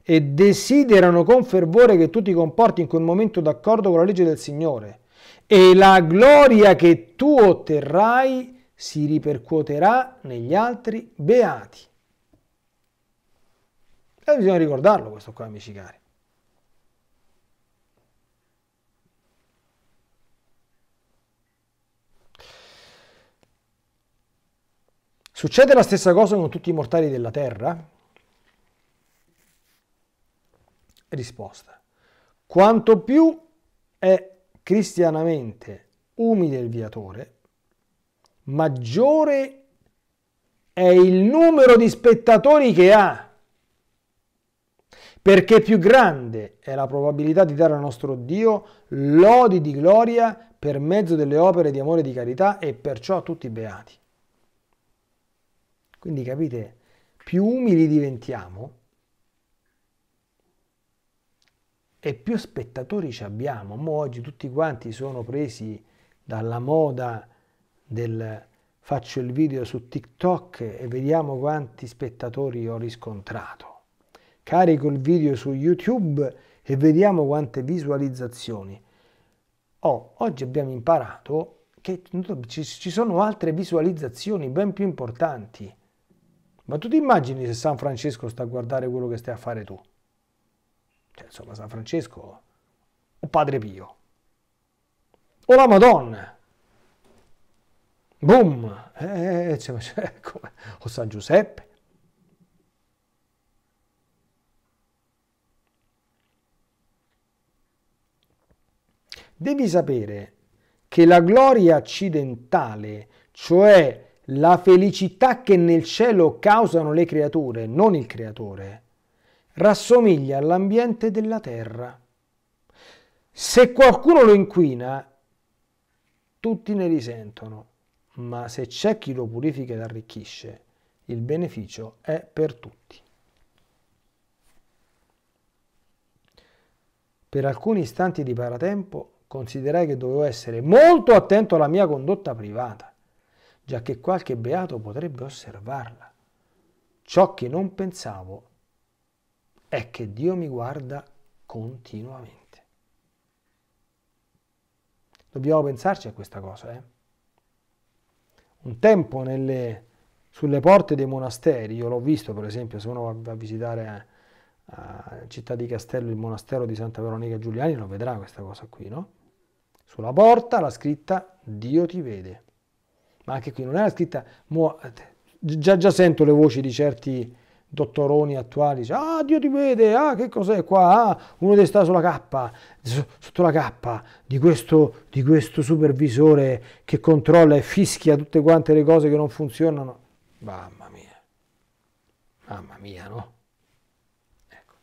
e desiderano con fervore che tu ti comporti in quel momento d'accordo con la legge del Signore e la gloria che tu otterrai si ripercuoterà negli altri beati. E eh, bisogna ricordarlo questo qua, amici cari. Succede la stessa cosa con tutti i mortali della terra? Risposta. Quanto più è cristianamente umile il viatore, maggiore è il numero di spettatori che ha perché più grande è la probabilità di dare al nostro Dio lodi di gloria per mezzo delle opere di amore e di carità e perciò a tutti beati. Quindi capite, più umili diventiamo e più spettatori ci abbiamo. Mo oggi tutti quanti sono presi dalla moda del faccio il video su TikTok e vediamo quanti spettatori ho riscontrato carico il video su YouTube e vediamo quante visualizzazioni. Oh, oggi abbiamo imparato che ci sono altre visualizzazioni ben più importanti. Ma tu ti immagini se San Francesco sta a guardare quello che stai a fare tu? Cioè, insomma, San Francesco o Padre Pio o la Madonna. Boom! Eh, eh, eh cioè, cioè, o San Giuseppe. Devi sapere che la gloria accidentale, cioè la felicità che nel cielo causano le creature, non il creatore, rassomiglia all'ambiente della terra. Se qualcuno lo inquina, tutti ne risentono, ma se c'è chi lo purifica ed arricchisce, il beneficio è per tutti. Per alcuni istanti di paratempo considerai che dovevo essere molto attento alla mia condotta privata, già che qualche beato potrebbe osservarla. Ciò che non pensavo è che Dio mi guarda continuamente. Dobbiamo pensarci a questa cosa. Eh? Un tempo nelle, sulle porte dei monasteri, io l'ho visto per esempio, se uno va a visitare eh, a Città di Castello il monastero di Santa Veronica Giuliani, lo vedrà questa cosa qui, no? Sulla porta la scritta Dio ti vede. Ma anche qui non è la scritta... Già, già sento le voci di certi dottoroni attuali, dice, ah Dio ti vede, ah che cos'è qua, ah uno deve stare sulla K, sotto la K di questo, di questo supervisore che controlla e fischia tutte quante le cose che non funzionano. Mamma mia, mamma mia, no? Ecco.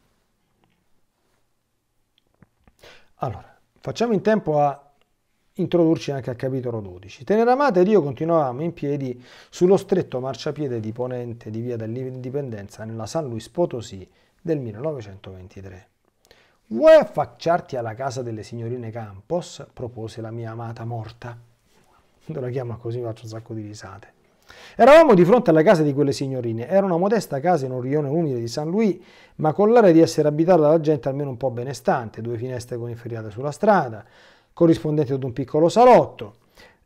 Allora, facciamo in tempo a introdurci anche al capitolo 12. Teneramata ed io continuavamo in piedi sullo stretto marciapiede di ponente di Via dell'Indipendenza nella San Luis Potosí del 1923. Vuoi affacciarti alla casa delle signorine Campos? propose la mia amata morta. Quando la chiama così faccio un sacco di risate. Eravamo di fronte alla casa di quelle signorine. Era una modesta casa in un rione umile di San Luis, ma con l'aria di essere abitata da gente almeno un po' benestante, due finestre con inferriate sulla strada, corrispondenti ad un piccolo salotto,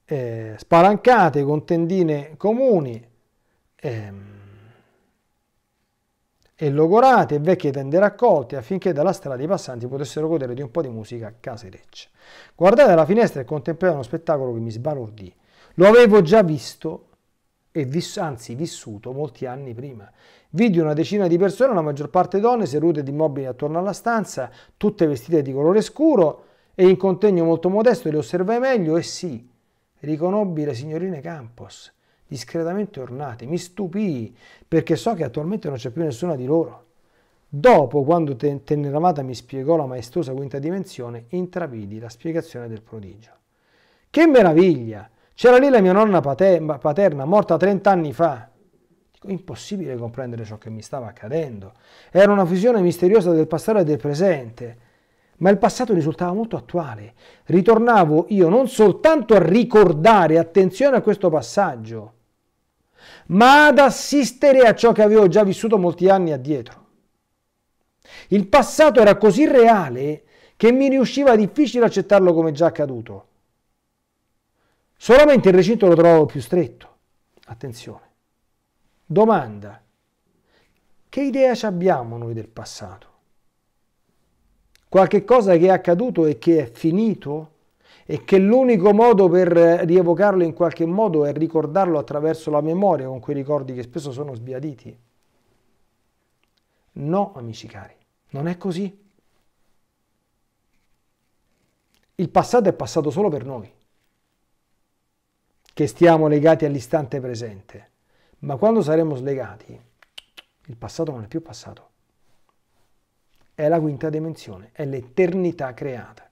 eh, spalancate con tendine comuni ehm, e logorate e vecchie tende raccolte affinché dalla strada i passanti potessero godere di un po' di musica casereccia. Guardate dalla finestra e contemplai uno spettacolo che mi sbalordì. Lo avevo già visto e viss- anzi vissuto molti anni prima. Vidi una decina di persone, la maggior parte donne, sedute ed immobili attorno alla stanza, tutte vestite di colore scuro, e in contegno molto modesto le osservai meglio e sì, riconobbi le signorine Campos, discretamente ornate. Mi stupii perché so che attualmente non c'è più nessuna di loro. Dopo, quando Teneramata mi spiegò la maestosa quinta dimensione, intravidi la spiegazione del prodigio. Che meraviglia! C'era lì la mia nonna paterna, morta 30 anni fa. Dico, impossibile comprendere ciò che mi stava accadendo. Era una fusione misteriosa del passato e del presente ma il passato risultava molto attuale. Ritornavo io non soltanto a ricordare, attenzione a questo passaggio, ma ad assistere a ciò che avevo già vissuto molti anni addietro. Il passato era così reale che mi riusciva difficile accettarlo come già accaduto. Solamente il recinto lo trovavo più stretto. Attenzione. Domanda. Che idea ci abbiamo noi del passato? qualche cosa che è accaduto e che è finito e che l'unico modo per eh, rievocarlo in qualche modo è ricordarlo attraverso la memoria con quei ricordi che spesso sono sbiaditi. No, amici cari, non è così. Il passato è passato solo per noi, che stiamo legati all'istante presente, ma quando saremo slegati, il passato non è più passato è la quinta dimensione, è l'eternità creata,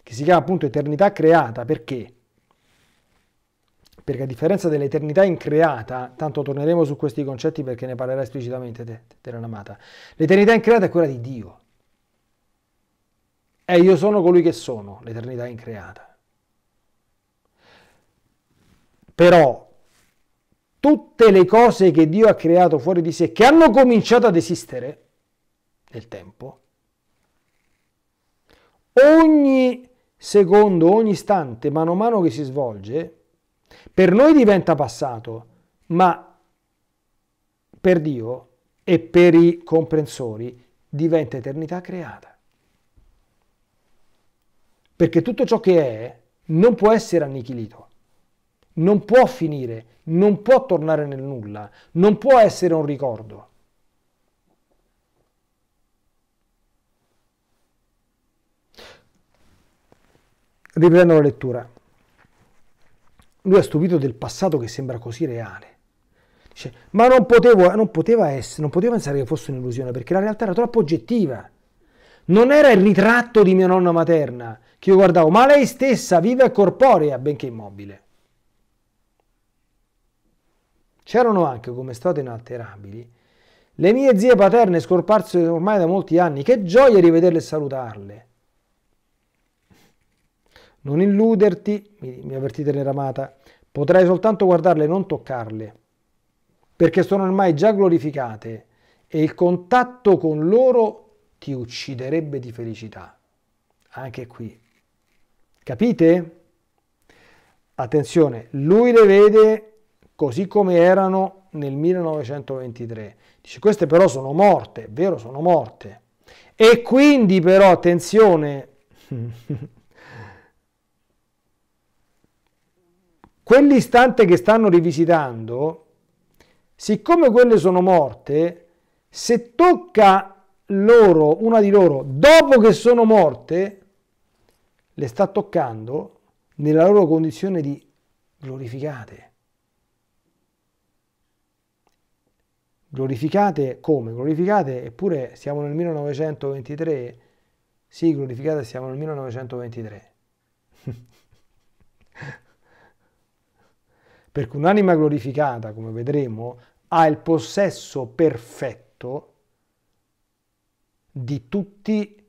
che si chiama appunto eternità creata perché? Perché a differenza dell'eternità increata, tanto torneremo su questi concetti perché ne parlerà esplicitamente te, Terra Amata, l'eternità increata è quella di Dio. E io sono colui che sono, l'eternità increata. Però tutte le cose che Dio ha creato fuori di sé, che hanno cominciato ad esistere, nel tempo, ogni secondo, ogni istante, mano a mano che si svolge, per noi diventa passato, ma per Dio e per i comprensori diventa eternità creata. Perché tutto ciò che è non può essere annichilito, non può finire, non può tornare nel nulla, non può essere un ricordo. Riprendo la lettura. Lui è stupito del passato che sembra così reale. Dice, ma non, potevo, non poteva essere, non poteva pensare che fosse un'illusione, perché la realtà era troppo oggettiva. Non era il ritratto di mia nonna materna che io guardavo, ma lei stessa, viva e corporea, benché immobile. C'erano anche, come state inalterabili, le mie zie paterne scomparse ormai da molti anni. Che gioia rivederle e salutarle. Non illuderti, mi, avvertite le potrai soltanto guardarle e non toccarle, perché sono ormai già glorificate e il contatto con loro ti ucciderebbe di felicità. Anche qui. Capite? Attenzione, lui le vede così come erano nel 1923. Dice, queste però sono morte, è vero, sono morte. E quindi però, attenzione, Quell'istante che stanno rivisitando, siccome quelle sono morte, se tocca loro, una di loro, dopo che sono morte, le sta toccando nella loro condizione di glorificate. Glorificate come? Glorificate, eppure siamo nel 1923? Sì, glorificate siamo nel 1923. Perché un'anima glorificata, come vedremo, ha il possesso perfetto di tutti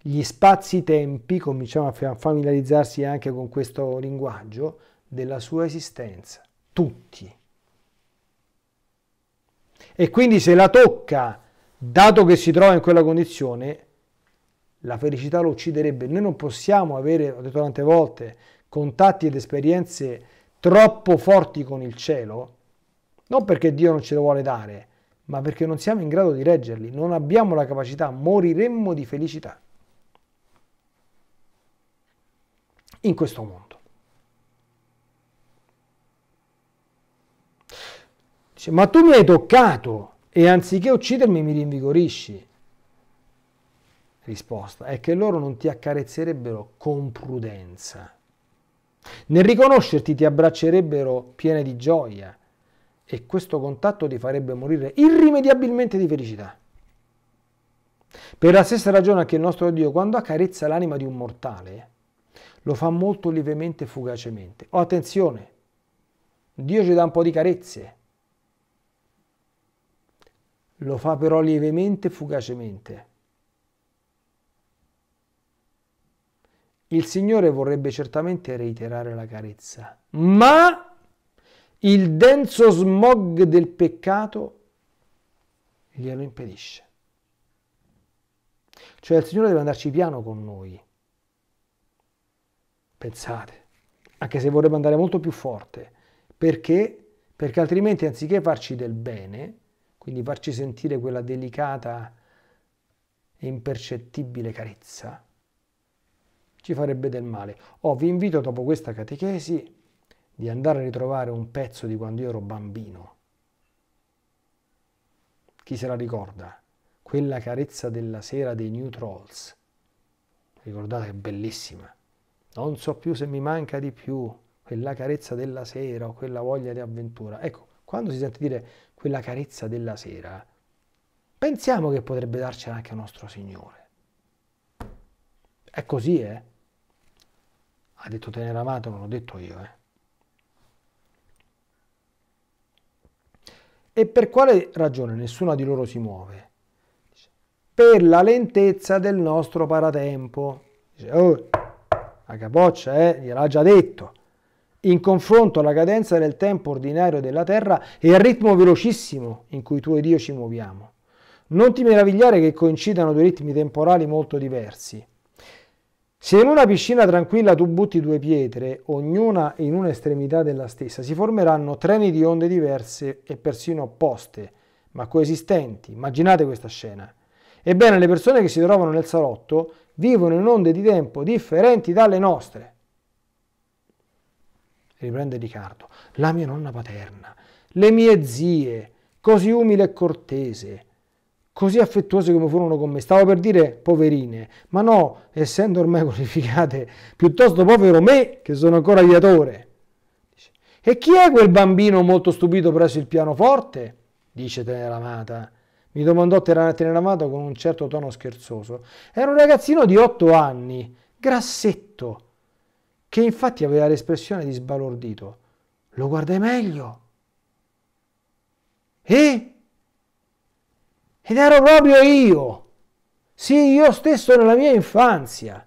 gli spazi-tempi, cominciamo a familiarizzarsi anche con questo linguaggio, della sua esistenza. Tutti. E quindi se la tocca, dato che si trova in quella condizione, la felicità lo ucciderebbe. Noi non possiamo avere, ho detto tante volte, contatti ed esperienze troppo forti con il cielo, non perché Dio non ce lo vuole dare, ma perché non siamo in grado di reggerli, non abbiamo la capacità, moriremmo di felicità in questo mondo. Dice, ma tu mi hai toccato e anziché uccidermi mi rinvigorisci. Risposta, è che loro non ti accarezzerebbero con prudenza nel riconoscerti ti abbraccerebbero piene di gioia e questo contatto ti farebbe morire irrimediabilmente di felicità. Per la stessa ragione che il nostro Dio quando accarezza l'anima di un mortale lo fa molto lievemente e fugacemente. Oh attenzione, Dio ci dà un po' di carezze, lo fa però lievemente e fugacemente. Il Signore vorrebbe certamente reiterare la carezza, ma il denso smog del peccato glielo impedisce. Cioè il Signore deve andarci piano con noi. Pensate, anche se vorrebbe andare molto più forte, perché? Perché altrimenti anziché farci del bene, quindi farci sentire quella delicata e impercettibile carezza, ci farebbe del male. Oh, vi invito dopo questa catechesi di andare a ritrovare un pezzo di quando io ero bambino. Chi se la ricorda? Quella carezza della sera dei New Trolls. Ricordate che bellissima. Non so più se mi manca di più quella carezza della sera o quella voglia di avventura. Ecco, quando si sente dire quella carezza della sera, pensiamo che potrebbe darcela anche a nostro Signore. È così, eh? Ha detto Teneramato, non l'ho detto io. Eh. E per quale ragione nessuna di loro si muove? Per la lentezza del nostro paratempo. Dice, oh, la capoccia, eh, gliel'ha già detto. In confronto alla cadenza del tempo ordinario della Terra e al ritmo velocissimo in cui tu ed io ci muoviamo. Non ti meravigliare che coincidano due ritmi temporali molto diversi. Se in una piscina tranquilla tu butti due pietre, ognuna in un'estremità della stessa, si formeranno treni di onde diverse e persino opposte, ma coesistenti. Immaginate questa scena. Ebbene, le persone che si trovano nel salotto vivono in onde di tempo differenti dalle nostre. Riprende Riccardo. La mia nonna paterna, le mie zie, così umile e cortese, così affettuose come furono con me. Stavo per dire poverine, ma no, essendo ormai qualificate, piuttosto povero me che sono ancora aviatore. E chi è quel bambino molto stupito presso il pianoforte? dice Teneramata. Mi domandò Teneramata con un certo tono scherzoso. Era un ragazzino di otto anni, grassetto, che infatti aveva l'espressione di sbalordito. Lo guardai meglio. E? Ed ero proprio io. Sì, io stesso nella mia infanzia.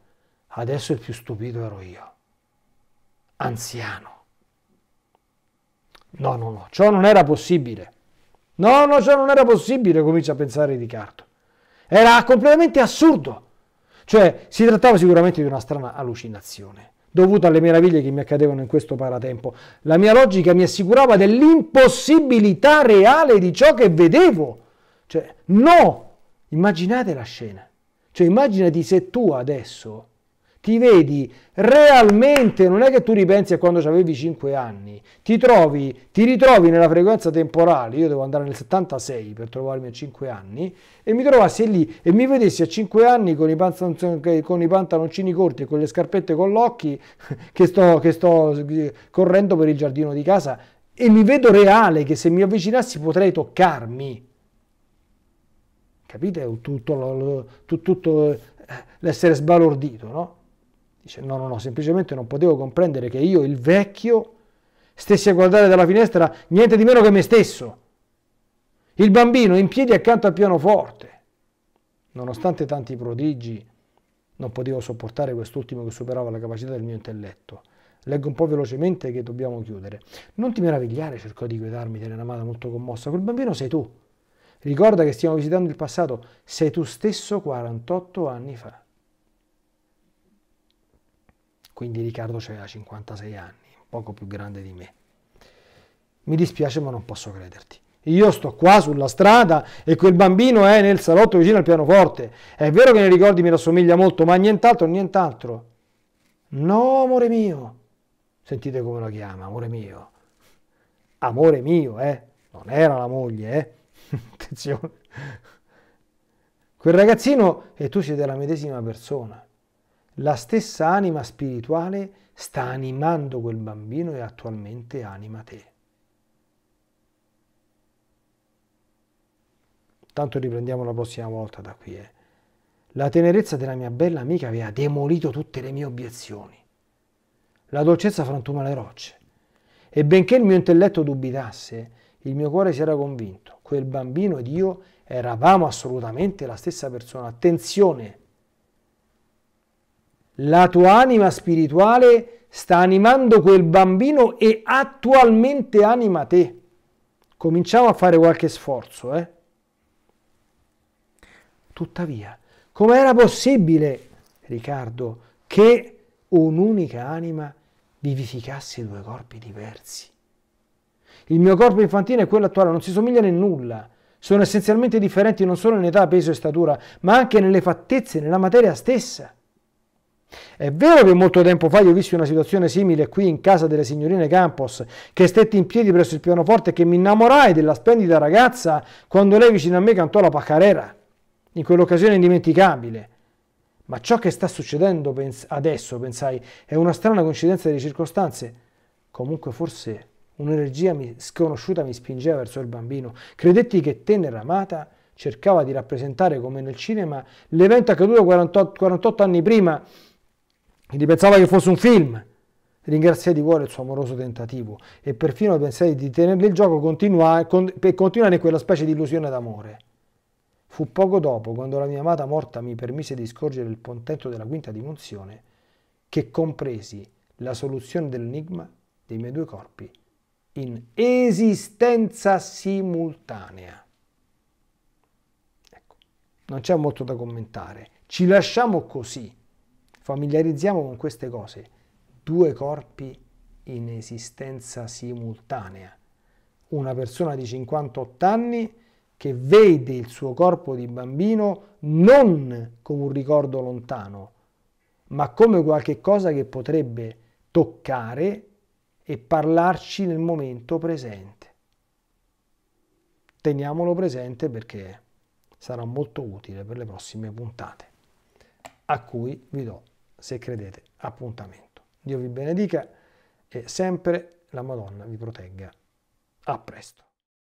Adesso il più stupito ero io. Anziano. No, no, no, ciò non era possibile. No, no, ciò non era possibile, comincia a pensare Riccardo. Era completamente assurdo. Cioè, si trattava sicuramente di una strana allucinazione, dovuta alle meraviglie che mi accadevano in questo paratempo. La mia logica mi assicurava dell'impossibilità reale di ciò che vedevo. Cioè, no! Immaginate la scena. Cioè, immaginati se tu adesso ti vedi realmente, non è che tu ripensi a quando avevi 5 anni, ti, trovi, ti ritrovi nella frequenza temporale, io devo andare nel 76 per trovarmi a 5 anni, e mi trovassi lì e mi vedessi a 5 anni con i, con i pantaloncini corti e con le scarpette con l'occhi che sto, che sto correndo per il giardino di casa e mi vedo reale che se mi avvicinassi potrei toccarmi capite tutto, tutto eh, l'essere sbalordito, no? Dice no, no, no, semplicemente non potevo comprendere che io, il vecchio, stessi a guardare dalla finestra niente di meno che me stesso. Il bambino in piedi accanto al pianoforte. Nonostante tanti prodigi, non potevo sopportare quest'ultimo che superava la capacità del mio intelletto. Leggo un po' velocemente che dobbiamo chiudere. Non ti meravigliare, cercò di guidarmi una mano molto commossa. Quel bambino sei tu. Ricorda che stiamo visitando il passato, sei tu stesso 48 anni fa. Quindi Riccardo aveva 56 anni, poco più grande di me. Mi dispiace ma non posso crederti. Io sto qua sulla strada e quel bambino è nel salotto vicino al pianoforte. È vero che nei ricordi mi rassomiglia molto, ma nient'altro, nient'altro. No, amore mio. Sentite come lo chiama, amore mio. Amore mio, eh. Non era la moglie, eh. Attenzione. Quel ragazzino e tu siete la medesima persona. La stessa anima spirituale sta animando quel bambino e attualmente anima te. Tanto riprendiamo la prossima volta da qui. Eh. La tenerezza della mia bella amica aveva demolito tutte le mie obiezioni. La dolcezza frantuma le rocce. E benché il mio intelletto dubitasse, il mio cuore si era convinto quel bambino ed io eravamo assolutamente la stessa persona. Attenzione, la tua anima spirituale sta animando quel bambino e attualmente anima te. Cominciamo a fare qualche sforzo, eh? Tuttavia, com'era possibile, Riccardo, che un'unica anima vivificasse due corpi diversi? Il mio corpo infantile e quello attuale non si somigliano in nulla. Sono essenzialmente differenti non solo in età, peso e statura, ma anche nelle fattezze, nella materia stessa. È vero che molto tempo fa io vissi una situazione simile qui in casa delle signorine Campos, che stetti in piedi presso il pianoforte e che mi innamorai della splendida ragazza quando lei vicino a me cantò la paccarera, in quell'occasione indimenticabile. Ma ciò che sta succedendo pens- adesso, pensai, è una strana coincidenza delle circostanze. Comunque forse Un'energia sconosciuta mi spingeva verso il bambino. Credetti che tenera amata cercava di rappresentare come nel cinema l'evento accaduto 48, 48 anni prima. Quindi pensava che fosse un film. Ringraziai di cuore il suo amoroso tentativo e perfino pensai di tenerle il gioco continua, con, per continuare in quella specie di illusione d'amore. Fu poco dopo, quando la mia amata morta mi permise di scorgere il pontetto della quinta dimensione, che compresi la soluzione dell'enigma dei miei due corpi in esistenza simultanea. Ecco, non c'è molto da commentare. Ci lasciamo così. Familiarizziamo con queste cose. Due corpi in esistenza simultanea. Una persona di 58 anni che vede il suo corpo di bambino non come un ricordo lontano, ma come qualche cosa che potrebbe toccare e parlarci nel momento presente. Teniamolo presente perché sarà molto utile per le prossime puntate, a cui vi do, se credete, appuntamento. Dio vi benedica e sempre la Madonna vi protegga. A presto.